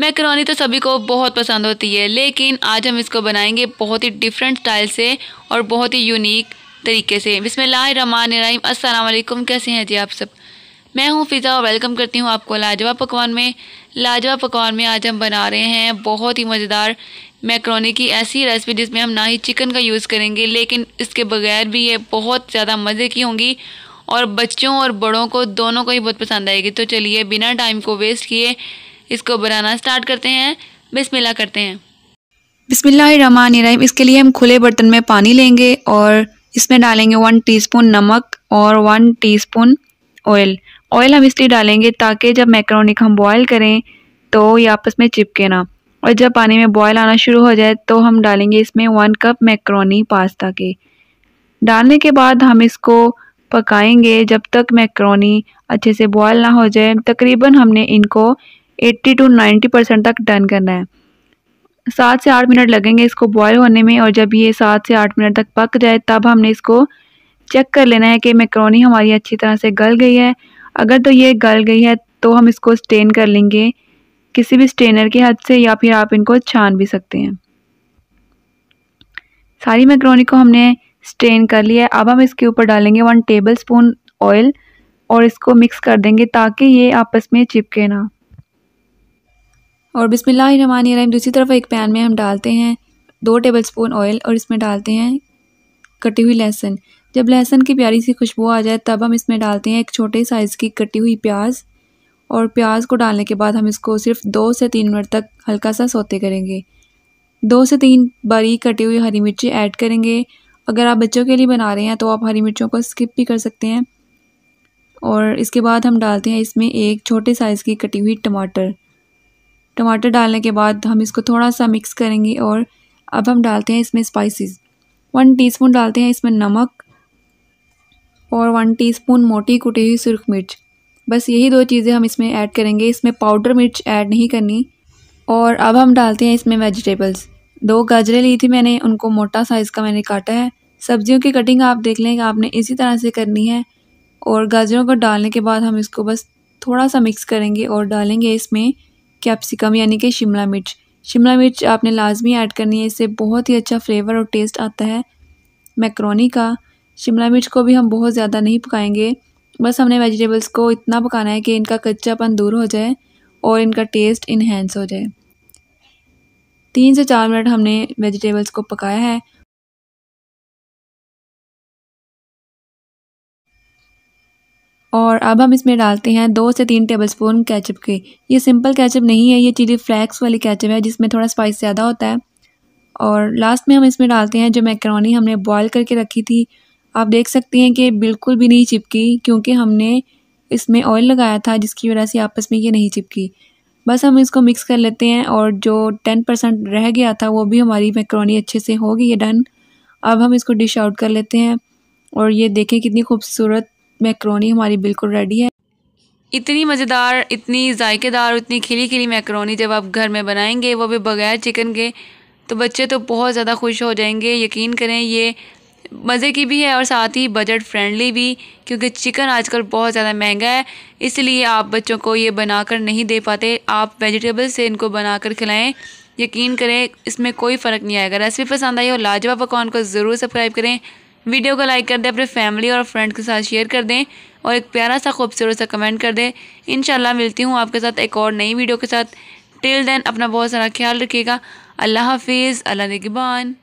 macaroni तो सभी को बहुत पसंद होती है लेकिन आज हम इसको बनाएंगे बहुत ही डिफरेंट स्टाइल से और बहुत ही यूनिक तरीके से बिसमीम अस्सलाम कैसे हैं जी आप सब मैं हूं फ़िज़ा और वेलकम करती हूं आपको लाजवा पकवान में लाजवा पकवान में आज हम बना रहे हैं बहुत ही मज़ेदार मैकरोनी की ऐसी रेसिपी जिसमें हम ना ही चिकन का यूज़ करेंगे लेकिन इसके बगैर भी ये बहुत ज़्यादा मज़े की होंगी और बच्चों और बड़ों को दोनों को ही बहुत पसंद आएगी तो चलिए बिना टाइम को वेस्ट किए इसको बनाना स्टार्ट करते हैं बिस्मिल्लाह करते हैं बिस्मिल्लाम इसके लिए हम खुले बर्तन में पानी लेंगे और इसमें डालेंगे वन टीस्पून नमक और वन टीस्पून ऑयल ऑयल हम इसलिए डालेंगे ताकि जब मैक्रोनिक हम बॉयल करें तो ये आपस में चिपके ना और जब पानी में बॉयल आना शुरू हो जाए तो हम डालेंगे इसमें वन कप मैक्रोनी पास्ता के डालने के बाद हम इसको पकाएंगे जब तक मैक्रोनी अच्छे से बॉयल ना हो जाए तकरीबन हमने इनको 80 टू 90 परसेंट तक डन करना है सात से आठ मिनट लगेंगे इसको बॉयल होने में और जब ये सात से आठ मिनट तक पक जाए तब हमने इसको चेक कर लेना है कि मैक्रोनी हमारी अच्छी तरह से गल गई है अगर तो ये गल गई है तो हम इसको स्टेन कर लेंगे किसी भी स्टेनर के हद से या फिर आप इनको छान भी सकते हैं सारी मैक्रोनी को हमने स्टेन कर लिया है अब हम इसके ऊपर डालेंगे वन टेबल स्पून ऑयल और इसको मिक्स कर देंगे ताकि ये आपस में चिपके ना और बिसमीम दूसरी तरफ एक पैन में हम डालते हैं दो टेबल स्पून ऑयल और इसमें डालते हैं कटी हुई लहसुन जब लहसुन की प्यारी सी खुशबू आ जाए तब हम इसमें डालते हैं एक छोटे साइज़ की कटी हुई प्याज और प्याज को डालने के बाद हम इसको सिर्फ दो से तीन मिनट तक हल्का सा सोते करेंगे दो से तीन बारी कटी हुई हरी मिर्ची ऐड करेंगे अगर आप बच्चों के लिए बना रहे हैं तो आप हरी मिर्चों को स्किप भी कर सकते हैं और इसके बाद हम डालते हैं इसमें एक छोटे साइज़ की कटी हुई टमाटर टमाटर डालने के बाद हम इसको थोड़ा सा मिक्स करेंगे और अब हम डालते हैं इसमें स्पाइसेस वन टीस्पून डालते हैं इसमें नमक और वन टीस्पून मोटी कुटी हुई सुरख मिर्च बस यही दो चीज़ें हम इसमें ऐड करेंगे इसमें पाउडर मिर्च ऐड नहीं करनी और अब हम डालते हैं इसमें वेजिटेबल्स दो गाजरें ली थी मैंने उनको मोटा साइज़ का मैंने काटा है सब्जियों की कटिंग आप देख लें कि आपने इसी तरह से करनी है और गाजरों को डालने के बाद हम इसको बस थोड़ा सा मिक्स करेंगे और डालेंगे इसमें कैप्सिकम यानी कि शिमला मिर्च शिमला मिर्च आपने लाजमी ऐड करनी है इससे बहुत ही अच्छा फ्लेवर और टेस्ट आता है मैक्रोनी का शिमला मिर्च को भी हम बहुत ज़्यादा नहीं पकाएंगे बस हमने वेजिटेबल्स को इतना पकाना है कि इनका कच्चापन दूर हो जाए और इनका टेस्ट इन्हेंस हो जाए तीन से चार मिनट हमने वेजिटेबल्स को पकाया है और अब हम इसमें डालते हैं दो से तीन टेबलस्पून केचप के ये सिंपल केचप नहीं है ये चिली फ्लैक्स वाली केचप है जिसमें थोड़ा स्पाइस ज़्यादा होता है और लास्ट में हम इसमें डालते हैं जो मैक्रोनी हमने बॉयल करके रखी थी आप देख सकते हैं कि बिल्कुल भी नहीं चिपकी क्योंकि हमने इसमें ऑयल लगाया था जिसकी वजह से आपस में ये नहीं चिपकी बस हम इसको मिक्स कर लेते हैं और जो टेन परसेंट रह गया था वो भी हमारी मैक्रोनी अच्छे से हो गई है डन अब हम इसको डिश आउट कर लेते हैं और ये देखें कितनी खूबसूरत मैक्रोनी हमारी बिल्कुल रेडी है इतनी मज़ेदार इतनी जायकेदार इतनी खिली खिली मैक्रोनी जब आप घर में बनाएंगे वो भी बगैर चिकन के तो बच्चे तो बहुत ज़्यादा खुश हो जाएंगे यकीन करें ये मज़े की भी है और साथ ही बजट फ्रेंडली भी क्योंकि चिकन आजकल बहुत ज़्यादा महंगा है इसलिए आप बच्चों को ये बनाकर नहीं दे पाते आप वेजिटेबल से इनको बनाकर खिलाएं यकीन करें इसमें कोई फ़र्क नहीं आएगा रेसिपी पसंद आई हो लाजवाब पकवान को ज़रूर सब्सक्राइब करें वीडियो को लाइक कर दें अपने फैमिली और फ्रेंड के साथ शेयर कर दें और एक प्यारा सा खूबसूरत सा कमेंट कर दें इन मिलती हूँ आपके साथ एक और नई वीडियो के साथ टिल देन अपना बहुत सारा ख्याल रखिएगा अल्लाह हाफिज़ अल्लाह नगबान